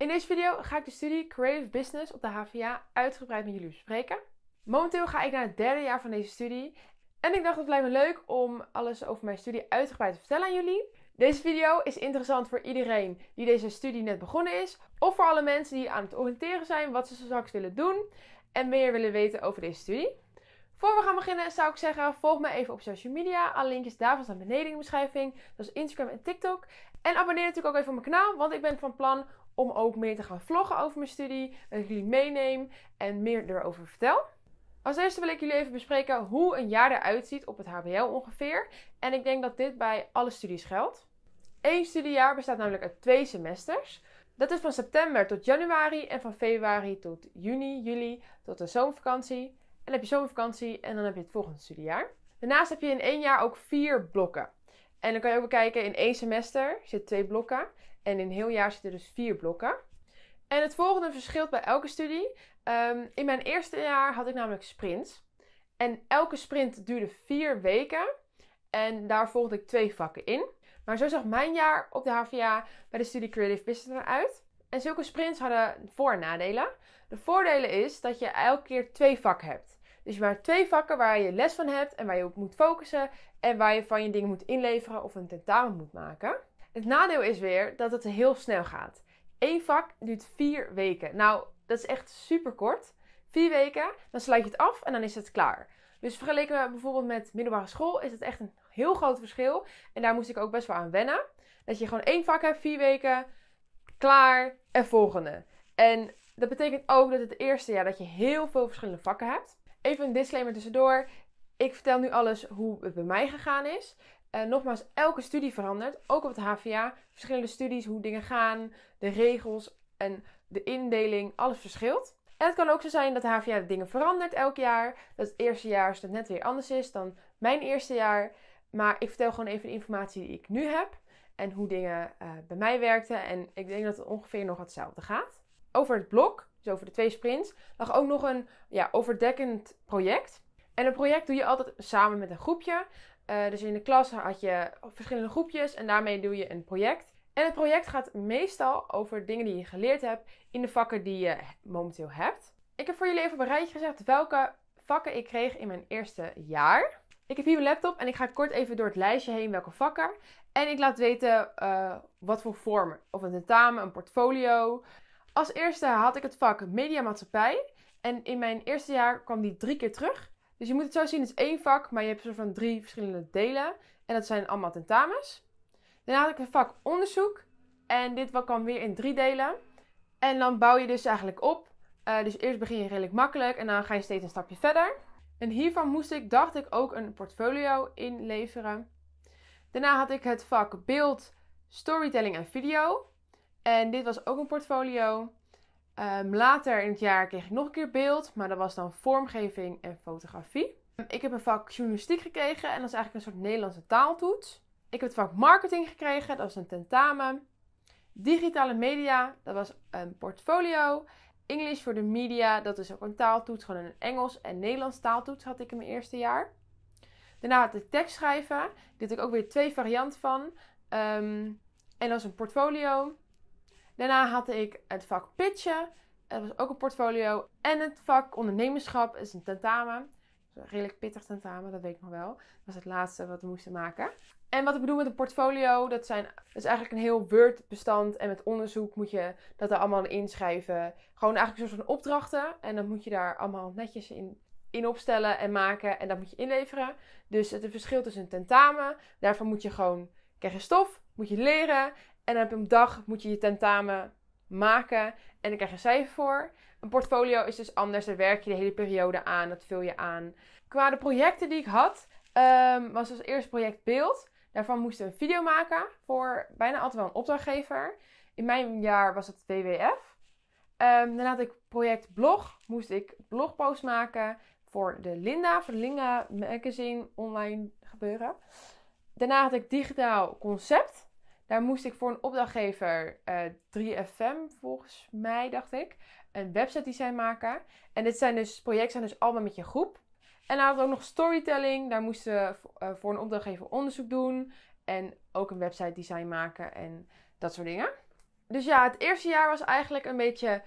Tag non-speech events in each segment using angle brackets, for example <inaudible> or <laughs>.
In deze video ga ik de studie Creative Business op de HVA uitgebreid met jullie bespreken. Momenteel ga ik naar het derde jaar van deze studie. En ik dacht het lijkt me leuk om alles over mijn studie uitgebreid te vertellen aan jullie. Deze video is interessant voor iedereen die deze studie net begonnen is. Of voor alle mensen die aan het oriënteren zijn wat ze straks willen doen. En meer willen weten over deze studie. Voor we gaan beginnen zou ik zeggen, volg me even op social media. Alle linkjes daarvan staan beneden in de beschrijving. Dat is Instagram en TikTok. En abonneer natuurlijk ook even op mijn kanaal, want ik ben van plan om ook meer te gaan vloggen over mijn studie. Dat ik jullie meeneem en meer erover vertel. Als eerste wil ik jullie even bespreken hoe een jaar eruit ziet op het HBO ongeveer. En ik denk dat dit bij alle studies geldt. Eén studiejaar bestaat namelijk uit twee semesters. Dat is van september tot januari en van februari tot juni, juli tot de zomervakantie. En dan heb je zomervakantie en dan heb je het volgende studiejaar. Daarnaast heb je in één jaar ook vier blokken. En dan kan je ook bekijken in één semester zit twee blokken. En in heel jaar zitten dus vier blokken. En het volgende verschilt bij elke studie. Ehm, in mijn eerste jaar had ik namelijk sprints. En elke sprint duurde vier weken. En daar volgde ik twee vakken in. Maar zo zag mijn jaar op de HVA bij de studie Creative Business eruit. En zulke sprints hadden voor- en nadelen. De voordelen is dat je elke keer twee vakken hebt. Dus je maakt twee vakken waar je les van hebt en waar je op moet focussen en waar je van je dingen moet inleveren of een tentamen moet maken. Het nadeel is weer dat het heel snel gaat. Eén vak duurt vier weken. Nou, dat is echt super kort. Vier weken, dan sluit je het af en dan is het klaar. Dus vergeleken met bijvoorbeeld met middelbare school is het echt een heel groot verschil. En daar moest ik ook best wel aan wennen. Dat je gewoon één vak hebt, vier weken, klaar en volgende. En dat betekent ook dat het eerste jaar dat je heel veel verschillende vakken hebt. Even een disclaimer tussendoor. Ik vertel nu alles hoe het bij mij gegaan is. Eh, nogmaals, elke studie verandert. Ook op het HVA. Verschillende studies, hoe dingen gaan, de regels en de indeling, alles verschilt. En het kan ook zo zijn dat de HVA de dingen verandert elk jaar. Dat het eerste jaar dat net weer anders is dan mijn eerste jaar. Maar ik vertel gewoon even de informatie die ik nu heb. En hoe dingen eh, bij mij werkten. En ik denk dat het ongeveer nog hetzelfde gaat. Over het blok, dus over de twee sprints, lag ook nog een ja, overdekkend project. En een project doe je altijd samen met een groepje. Eh, dus in de klas had je verschillende groepjes en daarmee doe je een project. En het project gaat meestal over dingen die je geleerd hebt in de vakken die je momenteel hebt. Ik heb voor jullie even op een rijtje gezegd welke vakken ik kreeg in mijn eerste jaar. Ik heb hier mijn laptop en ik ga kort even door het lijstje heen welke vakken. En ik laat weten eh, wat voor vormen. Of een tentamen, een portfolio. Als eerste had ik het vak Media En in mijn eerste jaar kwam die drie keer terug. Dus je moet het zo zien, het is één vak, maar je hebt soort van drie verschillende delen. En dat zijn allemaal tentamens. Daarna had ik het vak onderzoek. En dit wat kan weer in drie delen. En dan bouw je dus eigenlijk op. Eh, dus eerst begin je redelijk makkelijk en dan ga je steeds een stapje verder. En hiervan moest ik, dacht ik, ook een portfolio inleveren. Daarna had ik het vak beeld, storytelling en video. En dit was ook een portfolio. Ehm, later in het jaar kreeg ik nog een keer beeld, maar dat was dan vormgeving en fotografie. Ik heb een vak journalistiek gekregen en dat is eigenlijk een soort Nederlandse taaltoets. Ik heb het vak marketing gekregen, dat was een tentamen. Digitale media, dat was een portfolio. English voor de media, dat is ook een taaltoets, gewoon een Engels en Nederlands taaltoets had ik in mijn eerste jaar. Daarna had ik tekst schrijven, dit heb ik ook weer twee varianten van. Ehm, en dat is een portfolio. Daarna had ik het vak pitchen. Dat was ook een portfolio. En het vak ondernemerschap is een tentamen. Een redelijk pittig tentamen, dat weet ik nog wel. Dat was het laatste wat we moesten maken. En wat ik bedoel met een portfolio, dat, zijn, dat is eigenlijk een heel Word-bestand. En met onderzoek moet je dat er allemaal in inschrijven. Gewoon eigenlijk een soort van opdrachten. En dan moet je daar allemaal netjes in, in opstellen en maken. En dat moet je inleveren. Dus het verschil tussen een tentamen, daarvan moet je gewoon, krijg je stof, moet je leren. En dan op een dag moet je je tentamen maken en dan krijg je een cijfer voor. Een portfolio is dus anders, daar werk je de hele periode aan, dat vul je aan. Qua de projecten die ik had, ehm, was als eerste project beeld. Daarvan moest ik een video maken voor bijna altijd wel een opdrachtgever. In mijn jaar was het WWF. Ehm, daarna had ik project blog. Moest ik blogpost maken voor de Linda, voor de Linda magazine online gebeuren. Daarna had ik digitaal concept. Daar moest ik voor een opdrachtgever, 3FM eh, volgens mij, dacht ik, een website design maken. En dit zijn dus, projecten zijn dus allemaal met je groep. En dan hadden we ook nog storytelling. Daar moesten we eh, voor een opdrachtgever onderzoek doen. En ook een website design maken en dat soort dingen. Dus ja, het eerste jaar was eigenlijk een beetje 50-50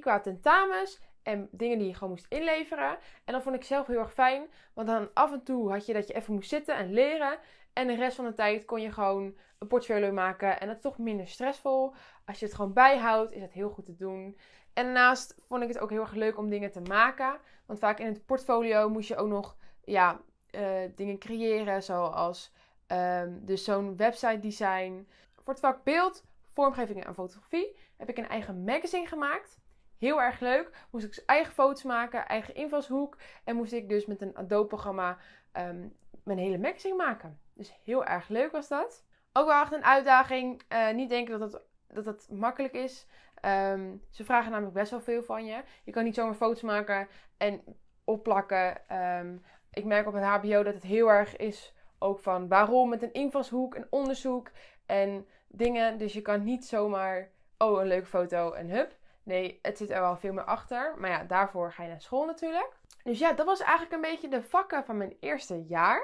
qua tentamens en dingen die je gewoon moest inleveren. En dat vond ik zelf heel erg fijn, want dan af en toe had je dat je even moest zitten en leren. En de rest van de tijd kon je gewoon een portfolio maken. En dat is toch minder stressvol. Als je het gewoon bijhoudt, is het heel goed te doen. En daarnaast vond ik het ook heel erg leuk om dingen te maken. Want vaak in het portfolio moest je ook nog ja, eh, dingen creëren. Zoals ehm, dus zo'n website design. Voor het vak beeld, vormgeving en fotografie heb ik een eigen magazine gemaakt. Heel erg leuk. Moest ik dus eigen foto's maken, eigen invalshoek. En moest ik dus met een Adobe-programma ehm, mijn hele magazine maken. Dus heel erg leuk was dat. Ook wel echt een uitdaging. Eh, niet denken dat het dat, makkelijk is. Ehm, ze vragen namelijk best wel veel van je. Je kan niet zomaar foto's maken en opplakken. Ehm, ik merk op het HBO dat het heel erg is ook van waarom met een invalshoek, een onderzoek en dingen. Dus je kan niet zomaar, oh, een leuke foto en hup. Nee, het zit er wel veel meer achter. Maar ja, daarvoor ga je naar school natuurlijk. Dus ja, dat was eigenlijk een beetje de vakken van mijn eerste jaar.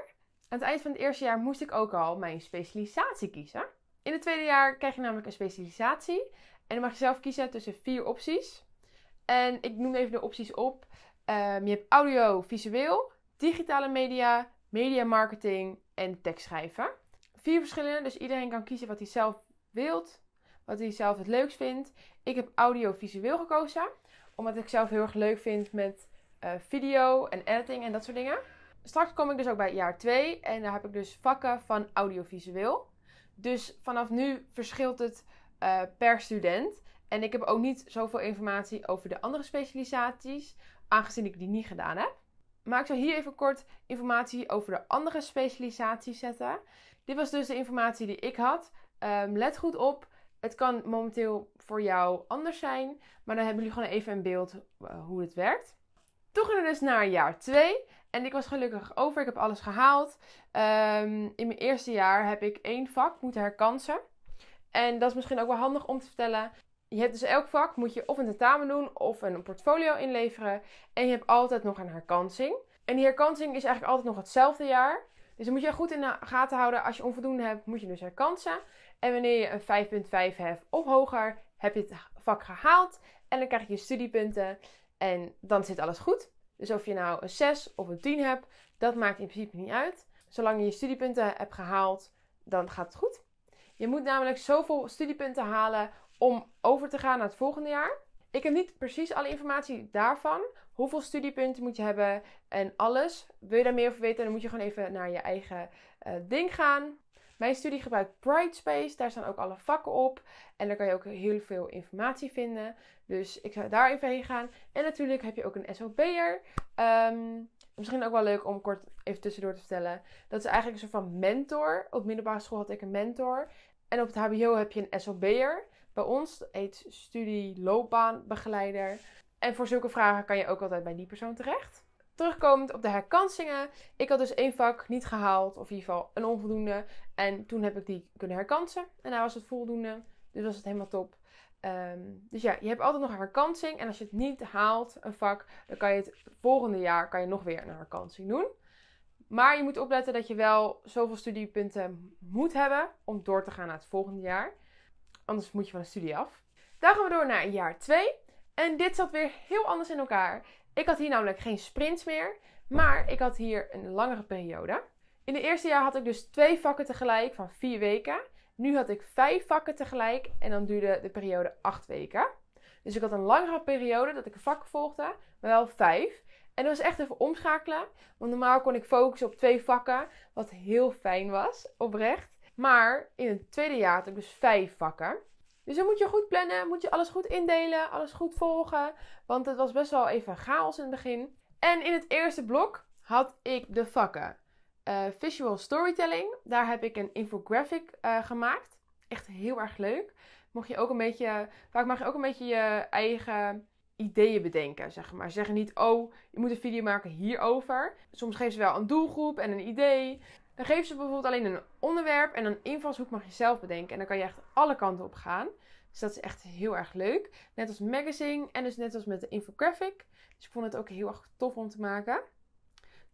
Aan het eind van het eerste jaar moest ik ook al mijn specialisatie kiezen. In het tweede jaar krijg je namelijk een specialisatie. En dan mag je zelf kiezen tussen vier opties. En ik noem even de opties op. Ehm, je hebt audio, visueel, digitale media, media marketing en tekstschrijven. Vier verschillende, dus iedereen kan kiezen wat hij zelf wil, wat hij zelf het leukst vindt. Ik heb audio-visueel gekozen, omdat ik zelf heel erg leuk vind met eh, video en editing en dat soort dingen. Straks kom ik dus ook bij jaar 2 en daar heb ik dus vakken van audiovisueel. Dus vanaf nu verschilt het eh, per student. En ik heb ook niet zoveel informatie over de andere specialisaties, aangezien ik die niet gedaan heb. Maar ik zal hier even kort informatie over de andere specialisaties zetten. Dit was dus de informatie die ik had. Ehm, let goed op. Het kan momenteel voor jou anders zijn. Maar dan hebben jullie gewoon even een beeld eh, hoe het werkt. Toen ging we dus naar jaar 2. En ik was gelukkig over. Ik heb alles gehaald. Ehm, in mijn eerste jaar heb ik één vak moeten herkansen. En dat is misschien ook wel handig om te vertellen. Je hebt dus elk vak moet je of een tentamen doen of een portfolio inleveren. En je hebt altijd nog een herkansing. En die herkansing is eigenlijk altijd nog hetzelfde jaar. Dus dan moet je goed in de gaten houden. Als je onvoldoende hebt, moet je dus herkansen. En wanneer je een 5.5 hebt of hoger, heb je het vak gehaald. En dan krijg je studiepunten. En dan zit alles goed. Dus of je nou een 6 of een 10 hebt, dat maakt in principe niet uit. Zolang je je studiepunten hebt gehaald, dan gaat het goed. Je moet namelijk zoveel studiepunten halen om over te gaan naar het volgende jaar. Ik heb niet precies alle informatie daarvan. Hoeveel studiepunten moet je hebben en alles. Wil je daar meer over weten, dan moet je gewoon even naar je eigen eh, ding gaan. Mijn studie gebruikt Brightspace, daar staan ook alle vakken op. En daar kan je ook heel veel informatie vinden. Dus ik zou even heen gaan. En natuurlijk heb je ook een SOB'er. Um, ehm, misschien ook wel leuk om kort even tussendoor te vertellen. Dat is eigenlijk een soort van mentor. Op middelbare school had ik een mentor. En op het HBO heb je een SOB'er. Bij ons heet studie loopbaanbegeleider. En voor zulke vragen kan je ook altijd bij die persoon terecht. Terugkomend op de herkansingen. Ik had dus één vak niet gehaald, of in ieder geval een onvoldoende. En toen heb ik die kunnen herkansen. En daar was het voldoende. Dus was het helemaal top. Ehm, dus ja, je hebt altijd nog een herkansing. En als je het niet haalt, een vak, dan kan je het volgende jaar kan je nog weer een herkansing doen. Maar je moet opletten dat je wel zoveel studiepunten moet hebben om door te gaan naar het volgende jaar. Anders moet je van de studie af. Dan gaan we door naar jaar 2. En dit zat weer heel anders in elkaar. Ik had hier namelijk geen sprints meer, maar ik had hier een langere periode. In het eerste jaar had ik dus twee vakken tegelijk van vier weken. Nu had ik vijf vakken tegelijk en dan duurde de periode acht weken. Dus ik had een langere periode dat ik een vak volgde, maar wel vijf. En dat was echt even omschakelen, want normaal kon ik focussen op twee vakken, wat heel fijn was, oprecht. Maar in het tweede jaar had ik dus vijf vakken. Dus dan moet je goed plannen, moet je alles goed indelen, alles goed volgen. Want het was best wel even chaos in het begin. En in het eerste blok had ik de vakken. Eh, visual storytelling. Daar heb ik een infographic eh, gemaakt. Echt heel erg leuk. Mocht je ook een beetje, vaak mag je ook een beetje je eigen ideeën bedenken, zeg maar. Ze zeggen niet, oh, je moet een video maken hierover. Soms geven ze wel een doelgroep en een idee. Dan geven ze bijvoorbeeld alleen een onderwerp en een invalshoek mag je zelf bedenken. En dan kan je echt alle kanten op gaan. Dus dat is echt heel erg leuk. Net als magazine en dus net als met de infographic. Dus ik vond het ook heel erg tof om te maken.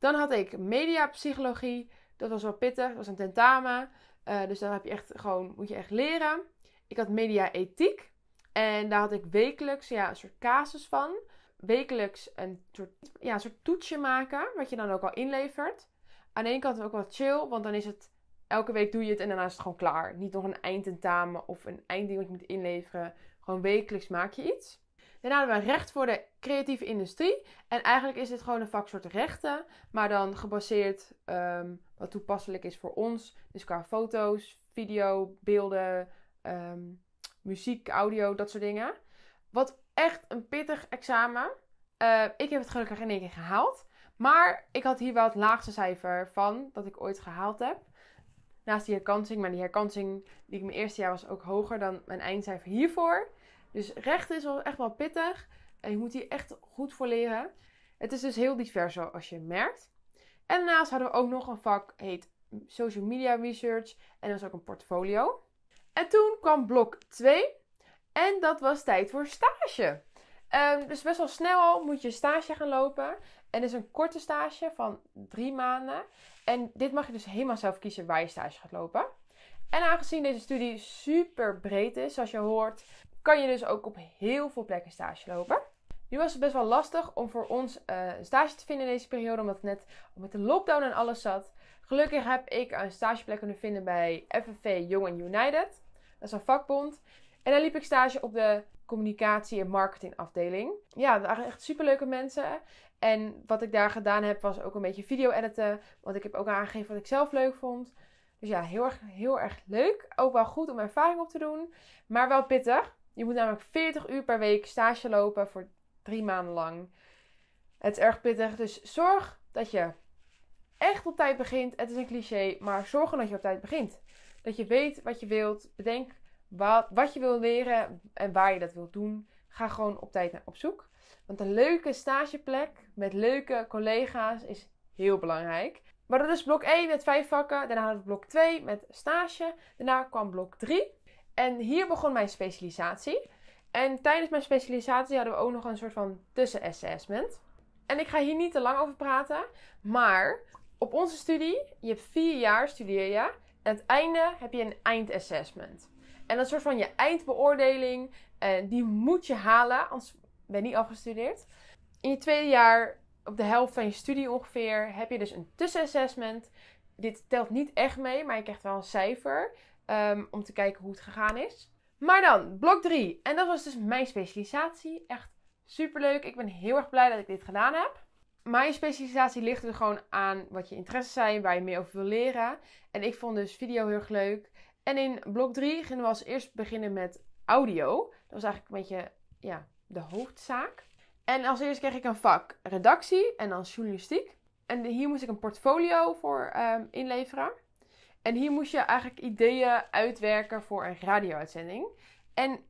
Dan had ik mediapsychologie. Dat was wel pittig. Dat was een tentamen. Eh, dus daar heb je echt gewoon, moet je echt leren. Ik had media-ethiek. En daar had ik wekelijks ja, een soort casus van. Wekelijks een soort, ja, een soort toetsje maken, wat je dan ook al inlevert. Aan de ene kant ook wel chill, want dan is het elke week doe je het en daarna is het gewoon klaar. Niet nog een eindtentamen of een eindding wat je moet inleveren. Gewoon wekelijks maak je iets. Daarna hadden we recht voor de creatieve industrie. En eigenlijk is dit gewoon een vaksoort rechten, maar dan gebaseerd um, wat toepasselijk is voor ons. Dus qua foto's, video, beelden, ehm, muziek, audio, dat soort dingen. Wat echt een pittig examen. Eh, ik heb het gelukkig in één keer gehaald. Maar ik had hier wel het laagste cijfer van dat ik ooit gehaald heb. Naast die herkansing, maar die herkansing die ik mijn eerste jaar was ook hoger dan mijn eindcijfer hiervoor. Dus rechten is wel echt wel pittig. En je moet hier echt goed voor leren. Het is dus heel divers zoals je merkt. En daarnaast hadden we ook nog een vak, heet Social Media Research. En dat is ook een portfolio. En toen kwam blok 2. En dat was tijd voor stage. Ehm, dus best wel snel al moet je stage gaan lopen. En het is een korte stage van drie maanden. En dit mag je dus helemaal zelf kiezen waar je stage gaat lopen. En aangezien deze studie super breed is, zoals je hoort, kan je dus ook op heel veel plekken stage lopen. Nu was het best wel lastig om voor ons eh, een stage te vinden in deze periode, omdat het net met de lockdown en alles zat. Gelukkig heb ik een stageplek kunnen vinden bij FNV Young and United. Dat is een vakbond. En daar liep ik stage op de communicatie- en marketingafdeling. Ja, dat waren echt superleuke mensen. En wat ik daar gedaan heb, was ook een beetje video editen. Want ik heb ook aangegeven wat ik zelf leuk vond. Dus ja, heel erg, heel erg leuk. Ook wel goed om ervaring op te doen. Maar wel pittig. Je moet namelijk 40 uur per week stage lopen voor drie maanden lang. Het is erg pittig, dus zorg dat je echt op tijd begint. Het is een cliché, maar zorg dat je op tijd begint. Dat je weet wat je wilt, bedenk wat, wat je wil leren en waar je dat wilt doen. Ga gewoon op tijd naar op zoek. Want een leuke stageplek met leuke collega's is heel belangrijk. Maar dat is blok 1 met vijf vakken. Daarna had blok 2 met stage. Daarna kwam blok 3 en hier begon mijn specialisatie. En tijdens mijn specialisatie hadden we ook nog een soort van tussenassessment. En ik ga hier niet te lang over praten, maar op onze studie, je hebt vier jaar studeer je. En het einde heb je een eindassessment. En dat soort van je eindbeoordeling, die moet je halen, anders ben je niet afgestudeerd. In je tweede jaar, op de helft van je studie ongeveer, heb je dus een tussenassessment. Dit telt niet echt mee, maar je krijgt wel een cijfer. Ehm, om te kijken hoe het gegaan is. Maar dan, blok 3. En dat was dus mijn specialisatie. Echt superleuk. Ik ben heel erg blij dat ik dit gedaan heb. Maar je specialisatie ligt er gewoon aan wat je interesses zijn, waar je meer over wil leren. En ik vond dus video heel erg leuk. En in blok 3 gingen we als eerst beginnen met audio. Dat was eigenlijk een beetje ja, de hoofdzaak. En als eerst kreeg ik een vak redactie en dan journalistiek. En hier moest ik een portfolio voor ehm, inleveren. En hier moest je eigenlijk ideeën uitwerken voor een radio-uitzending. En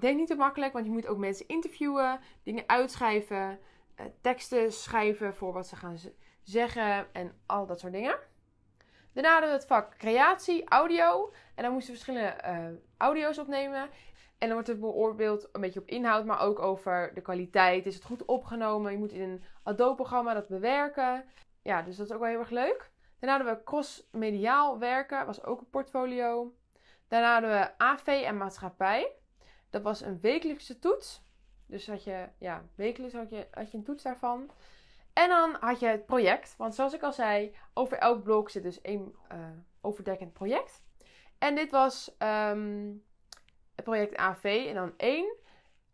denk niet te makkelijk, want je moet ook mensen interviewen, dingen uitschrijven, eh, teksten schrijven voor wat ze gaan zeggen en al dat soort dingen. Daarna hadden we het vak creatie, audio. En dan moesten we verschillende eh, audio's opnemen. En dan wordt het beoordeeld een beetje op inhoud, maar ook over de kwaliteit. Is het goed opgenomen? Je moet in een Adobe-programma dat bewerken. Ja, dus dat is ook wel heel erg leuk. Daarna hadden we cross-mediaal werken, was ook een portfolio. Daarna hadden we AV en maatschappij. Dat was een wekelijkse toets. Dus had je, ja, wekelijks had je, had je een toets daarvan. En dan had je het project. Want zoals ik al zei, over elk blok zit dus één eh, overdekkend project. En dit was ehm, het project AV en dan één.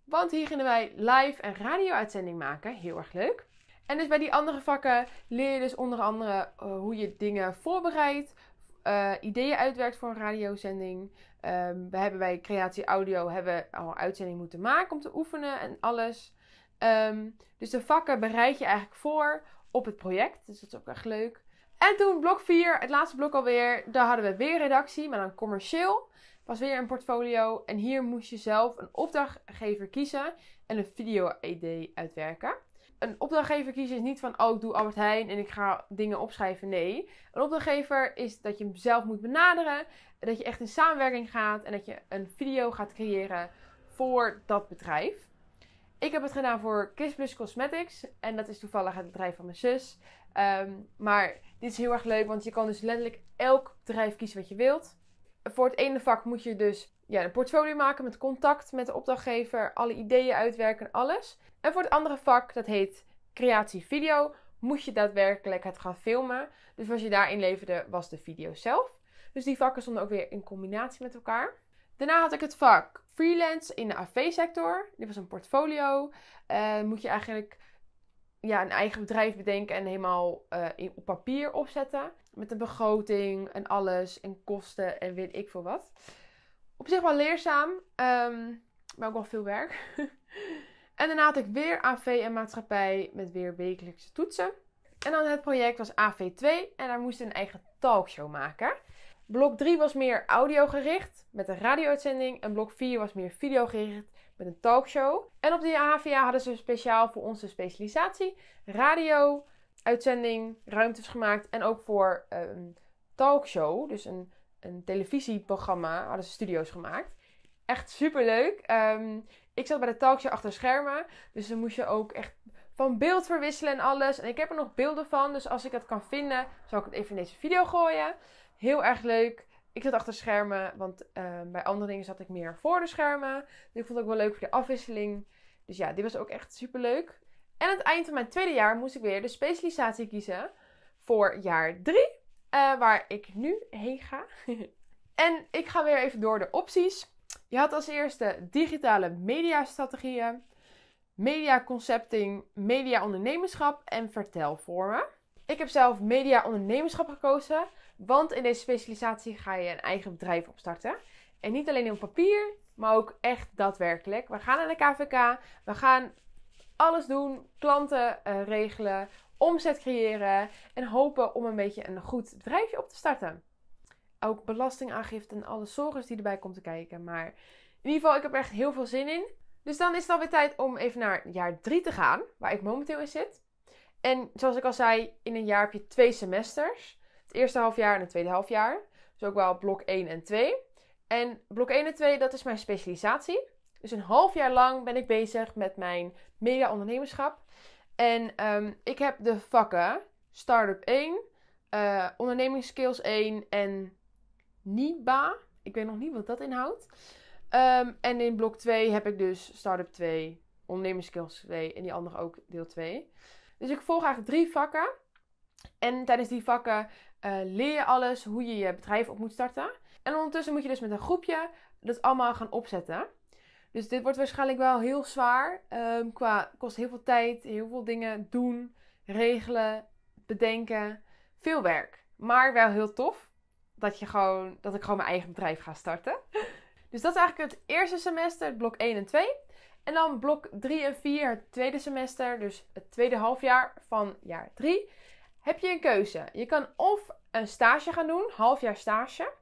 Want hier gingen wij live een radio-uitzending maken. Heel erg leuk. En dus bij die andere vakken leer je dus onder andere eh, hoe je dingen voorbereidt, eh, ideeën uitwerkt voor een radiozending. Ehm, we hebben bij Creatie Audio hebben al een uitzending moeten maken om te oefenen en alles. Ehm, dus de vakken bereid je eigenlijk voor op het project. Dus dat is ook echt leuk. En toen blok 4, het laatste blok alweer. Daar hadden we weer redactie, maar dan commercieel. Was weer een portfolio. En hier moest je zelf een opdrachtgever kiezen en een video-ID uitwerken een opdrachtgever kiezen is niet van, oh, ik doe Albert Heijn en ik ga dingen opschrijven. Nee, een opdrachtgever is dat je hem zelf moet benaderen, dat je echt in samenwerking gaat en dat je een video gaat creëren voor dat bedrijf. Ik heb het gedaan voor Kiss Cosmetics en dat is toevallig het bedrijf van mijn zus. Ehm, maar dit is heel erg leuk, want je kan dus letterlijk elk bedrijf kiezen wat je wilt. Voor het ene vak moet je dus ja, een portfolio maken met contact met de opdrachtgever, alle ideeën uitwerken, alles. En voor het andere vak, dat heet creatie video, moet je daadwerkelijk het gaan filmen. Dus wat je daarin leverde was de video zelf. Dus die vakken stonden ook weer in combinatie met elkaar. Daarna had ik het vak freelance in de AV-sector. Dit was een portfolio. Eh, moet je eigenlijk ja, een eigen bedrijf bedenken en helemaal eh, in, op papier opzetten. Met een begroting en alles en kosten en weet ik veel wat op zich wel leerzaam, ehm, maar ook wel veel werk. <laughs> en daarna had ik weer AV en maatschappij met weer wekelijkse toetsen. En dan het project was AV2 en daar moesten een eigen talkshow maken. Blok 3 was meer audio gericht met een radio-uitzending. En blok 4 was meer video gericht met een talkshow. En op die AVA hadden ze speciaal voor onze specialisatie radio, uitzending, ruimtes gemaakt. En ook voor een ehm, talkshow, dus een een televisieprogramma, hadden ze studio's gemaakt. Echt superleuk. Um, ik zat bij de talkshow achter schermen, dus dan moest je ook echt van beeld verwisselen en alles. En ik heb er nog beelden van, dus als ik dat kan vinden, zal ik het even in deze video gooien. Heel erg leuk. Ik zat achter schermen, want ehm, bij andere dingen zat ik meer voor de schermen. Dus ik vond het ook wel leuk voor de afwisseling. Dus ja, dit was ook echt super leuk. En aan het eind van mijn tweede jaar moest ik weer de specialisatie kiezen voor jaar drie. Eh, waar ik nu heen ga. <laughs> en ik ga weer even door de opties. Je had als eerste digitale mediastrategieën, mediaconcepting, mediaondernemerschap en vertelvormen. Ik heb zelf mediaondernemerschap gekozen, want in deze specialisatie ga je een eigen bedrijf opstarten. En niet alleen op papier, maar ook echt daadwerkelijk. We gaan naar de KVK, we gaan alles doen, klanten eh, regelen, omzet creëren en hopen om een beetje een goed bedrijfje op te starten. Ook belastingaangifte en alle zorgen die erbij komt te kijken. Maar in ieder geval, ik heb er echt heel veel zin in. Dus dan is het alweer tijd om even naar jaar 3 te gaan, waar ik momenteel in zit. En zoals ik al zei, in een jaar heb je twee semesters. Het eerste halfjaar en het tweede halfjaar. Dus ook wel blok 1 en 2. En blok 1 en 2, dat is mijn specialisatie. Dus een half jaar lang ben ik bezig met mijn media-ondernemerschap. En ehm, ik heb de vakken Startup 1, uh, eh, Ondernemingsskills 1 en NIBA. Ik weet nog niet wat dat inhoudt. Ehm, en in blok 2 heb ik dus Startup 2, Ondernemingsskills 2 en die andere ook deel 2. Dus ik volg eigenlijk drie vakken. En tijdens die vakken eh, leer je alles hoe je je bedrijf op moet starten. En ondertussen moet je dus met een groepje dat allemaal gaan opzetten. Dus dit wordt waarschijnlijk wel heel zwaar. Um, qua kost heel veel tijd, heel veel dingen doen, regelen, bedenken. Veel werk. Maar wel heel tof. Dat, je gewoon, dat ik gewoon mijn eigen bedrijf ga starten. <laughs> Dus dat is eigenlijk het eerste semester, blok 1 en 2. En dan blok 3 en 4, het tweede semester, dus het tweede halfjaar van jaar 3, heb je een keuze. Je kan of een stage gaan doen, halfjaar stage,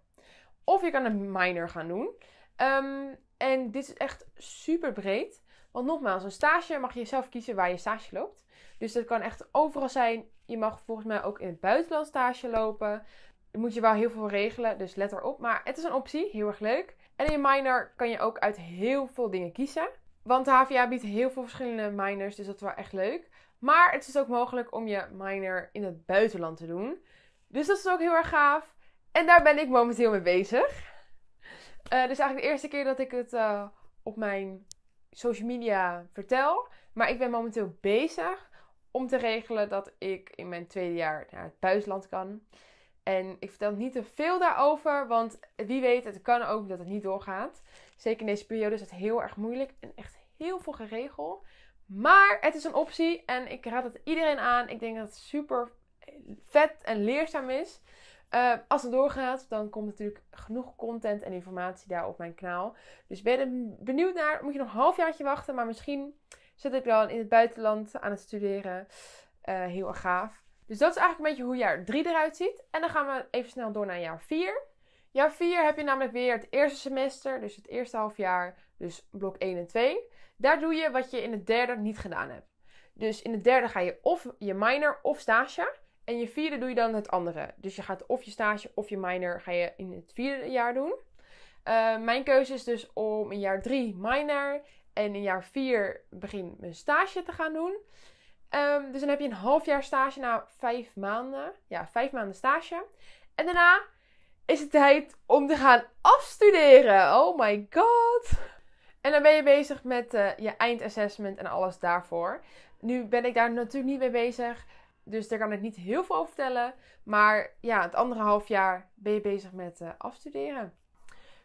of je kan een minor gaan doen. Ehm, en dit is echt super breed. Want nogmaals, een stage mag je zelf kiezen waar je stage loopt. Dus dat kan echt overal zijn. Je mag volgens mij ook in het buitenland stage lopen. Er moet je wel heel veel regelen, dus let erop. Maar het is een optie, heel erg leuk. En in minor kan je ook uit heel veel dingen kiezen. Want de HVA biedt heel veel verschillende minors, dus dat is wel echt leuk. Maar het is ook mogelijk om je minor in het buitenland te doen. Dus dat is ook heel erg gaaf. En daar ben ik momenteel mee bezig dus eigenlijk de eerste keer dat ik het eh, op mijn social media vertel. Maar ik ben momenteel bezig om te regelen dat ik in mijn tweede jaar naar het buitenland kan. En ik vertel niet te veel daarover, want wie weet, het kan ook dat het niet doorgaat. Zeker in deze periode is het heel erg moeilijk en echt heel veel geregel. Maar het is een optie en ik raad het iedereen aan. Ik denk dat het super vet en leerzaam is. Eh, als het doorgaat, dan komt natuurlijk genoeg content en informatie daar op mijn kanaal. Dus ben je benieuwd naar, moet je nog een halfjaartje wachten. Maar misschien zit ik dan in het buitenland aan het studeren. Eh, heel erg gaaf. Dus dat is eigenlijk een beetje hoe jaar 3 eruit ziet. En dan gaan we even snel door naar jaar 4. Jaar 4 heb je namelijk weer het eerste semester, dus het eerste halfjaar, dus blok 1 en 2. Daar doe je wat je in het derde niet gedaan hebt. Dus in het derde ga je of je minor of stage. En je vierde doe je dan het andere. Dus je gaat of je stage of je minor ga je in het vierde jaar doen. Eh, mijn keuze is dus om in jaar drie minor en in jaar vier begin mijn stage te gaan doen. Ehm, dus dan heb je een half jaar stage na vijf maanden. Ja, vijf maanden stage. En daarna is het tijd om te gaan afstuderen. Oh my god. En dan ben je bezig met eh, je eindassessment en alles daarvoor. Nu ben ik daar natuurlijk niet mee bezig. Dus daar kan ik niet heel veel over vertellen. Maar ja, het andere half jaar ben je bezig met eh, afstuderen.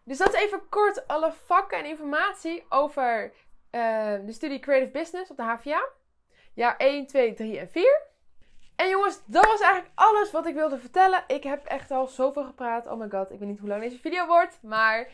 Dus dat is even kort alle vakken en informatie over eh, de studie Creative Business op de HVA. Jaar 1, 2, 3 en 4. En jongens, dat was eigenlijk alles wat ik wilde vertellen. Ik heb echt al zoveel gepraat. Oh my god, ik weet niet hoe lang deze video wordt. Maar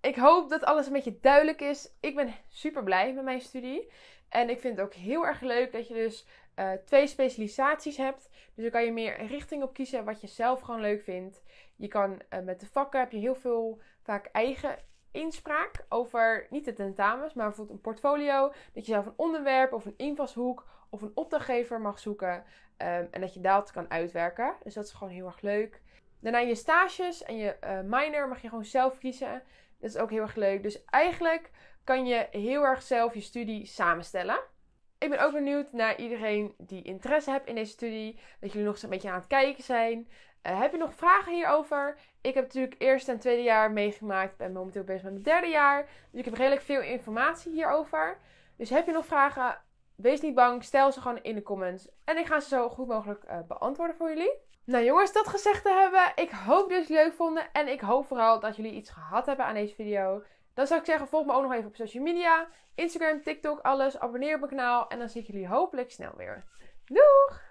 ik hoop dat alles een beetje duidelijk is. Ik ben super blij met mijn studie. En ik vind het ook heel erg leuk dat je dus eh, twee specialisaties hebt. Dus dan kan je meer richting op kiezen wat je zelf gewoon leuk vindt. Je kan eh, met de vakken heb je heel veel vaak eigen inspraak over niet de tentamens, maar bijvoorbeeld een portfolio. Dat je zelf een onderwerp of een invalshoek of een opdrachtgever mag zoeken. Ehm, en dat je dat kan uitwerken. Dus dat is gewoon heel erg leuk. Daarna je stages en je eh, minor mag je gewoon zelf kiezen. Dat is ook heel erg leuk. Dus eigenlijk kan je heel erg zelf je studie samenstellen. Ik ben ook benieuwd naar iedereen die interesse hebt in deze studie. Dat jullie nog eens een beetje aan het kijken zijn. Eh, heb je nog vragen hierover? Ik heb natuurlijk eerste en tweede jaar meegemaakt. Ben momenteel bezig met het derde jaar. Dus ik heb redelijk veel informatie hierover. Dus heb je nog vragen? Wees niet bang. Stel ze gewoon in de comments. En ik ga ze zo goed mogelijk eh, beantwoorden voor jullie. Nou jongens, dat gezegd te hebben. Ik hoop dat jullie het leuk vonden. En ik hoop vooral dat jullie iets gehad hebben aan deze video. Dan zou ik zeggen, volg me ook nog even op social media. Instagram, TikTok, alles. Abonneer op mijn kanaal. En dan zie ik jullie hopelijk snel weer. Doeg!